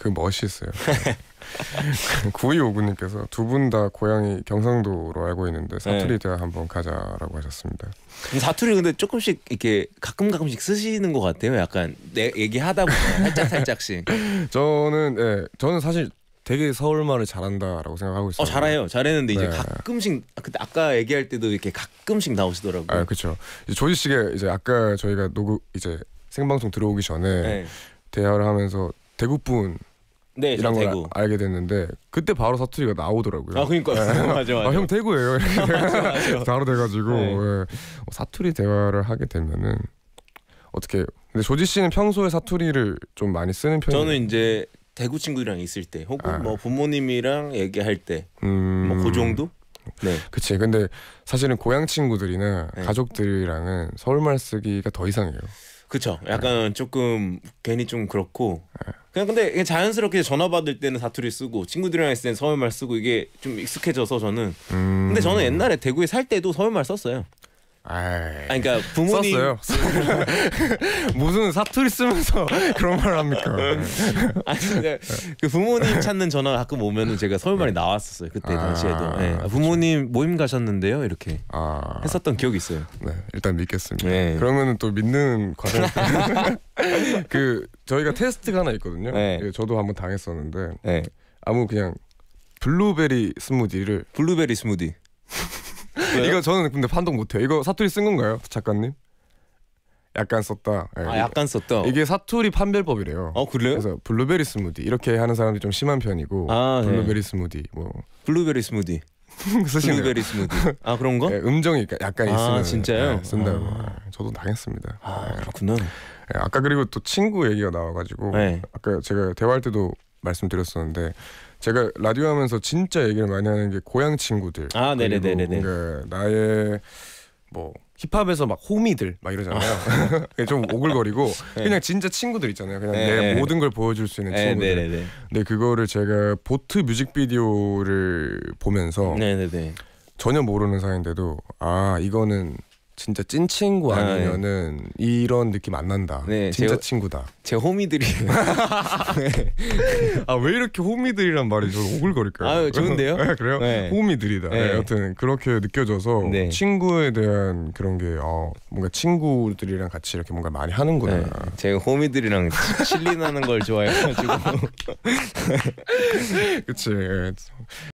그 멋있어요. 9259님께서 두 분 다 고향이 경상도로 알고 있는데 네. 사투리 대화 네. 한번 가자라고 하셨습니다. 사투리 근데 조금씩 이렇게 가끔 가끔씩 쓰시는 것 같아요. 약간 내 얘기하다 보면 살짝 살짝씩. 저는 예, 저는 사실 되게 서울말을 잘한다라고 생각하고 어, 있어요. 어, 잘해요. 잘했는데 이제 네. 가끔씩 그때 아, 아까 얘기할 때도 이렇게 가끔씩 나오시더라고요. 아, 그렇죠. 조지 씨가 이제 아까 저희가 녹음 이제 생방송 들어오기 전에 네. 대화를 하면서 대구분 네, 이란 걸 대구. 알게 됐는데 그때 바로 사투리가 나오더라고요. 아그니까 네. 예. 맞아 맞아. 아형 대구예요. 바로 돼가지고 네. 네. 사투리 대화를 하게 되면은 어떻게 근데 조지 씨는 평소에 사투리를 좀 많이 쓰는 편이에요. 저는 이제 대구 친구랑 있을 때 혹은 아. 뭐 부모님이랑 얘기할 때 뭐그 음... 뭐 그 정도. 네. 그치 근데 사실은 고향 친구들이나 네. 가족들이랑은 서울말 쓰기가 더 이상해요. 그쵸. 약간 네. 조금 괜히 좀 그렇고 네. 그냥 근데 자연스럽게 전화 받을 때는 사투리 쓰고 친구들이랑 있을 때는 서울말 쓰고 이게 좀 익숙해져서 저는 음... 근데 저는 음. 옛날에 대구에 살 때도 서울말 썼어요. 아, 그러니까 부모님 썼어요. 무슨 사투리 쓰면서 그런 말 합니까? 어. 아니 근데 그 부모님 찾는 전화 가끔 오면은 제가 서울말이 네. 나왔었어요 그때 아, 당시에도 네. 아, 부모님 모임 가셨는데요 이렇게 아, 했었던 기억이 있어요. 네 일단 믿겠습니다. 네. 그러면또 믿는 과정. 그 저희가 테스트가 하나 있거든요. 네. 예, 저도 한번 당했었는데 네. 아무 그냥 블루베리 스무디를 블루베리 스무디. 이거 저는 근데 판독 못해요. 이거 사투리 쓴 건가요, 작가님? 약간 썼다. 예, 아, 약간 썼다. 이게 사투리 판별법이래요. 어, 그래요? 그래서 블루베리 스무디 이렇게 하는 사람들이 좀 심한 편이고 아, 네. 블루베리 네. 스무디 뭐 블루베리 스무디. 블루베리 스무디. 아 그런 거? 예, 음정이 약간 아, 있으면 아, 진짜요? 예, 쓴다고. 아. 저도 당했습니다. 아 그렇구나. 예, 아까 그리고 또 친구 얘기가 나와가지고 네. 아까 제가 대화할 때도 말씀드렸었는데 제가 라디오 하면서 진짜 얘기를 많이 하는 게 고향 친구들 아 네네네네 그 네. 나의 뭐 힙합에서 막 호미들 막 이러잖아요. 아. 예, 좀 오글거리고 네. 그냥 진짜 친구들 있잖아요. 그냥 네. 내 네. 모든 걸 보여줄 수 있는 네, 친구들. 네, 네, 네. 그거를 제가 보트 뮤직비디오를 보면서 전혀 모르는 사이인데도 아 이거는 진짜 찐 친구 네. 아니면은 네. 이런 느낌 안 난다. 네, 진짜 제, 친구다. 제호미들이 네. 아왜 이렇게 호미들이란 말이 저 오글거릴까요? 아 좋은데요? 네, 그래요? 네. 호미들이다. 네. 네. 여튼 그렇게 느껴져서 친구에 대한 그런 게 어, 뭔가 친구들이랑 같이 이렇게 뭔가 많이 하는구나. 제 호미들이랑 실린하는 걸 좋아해가지고. 그치. 예,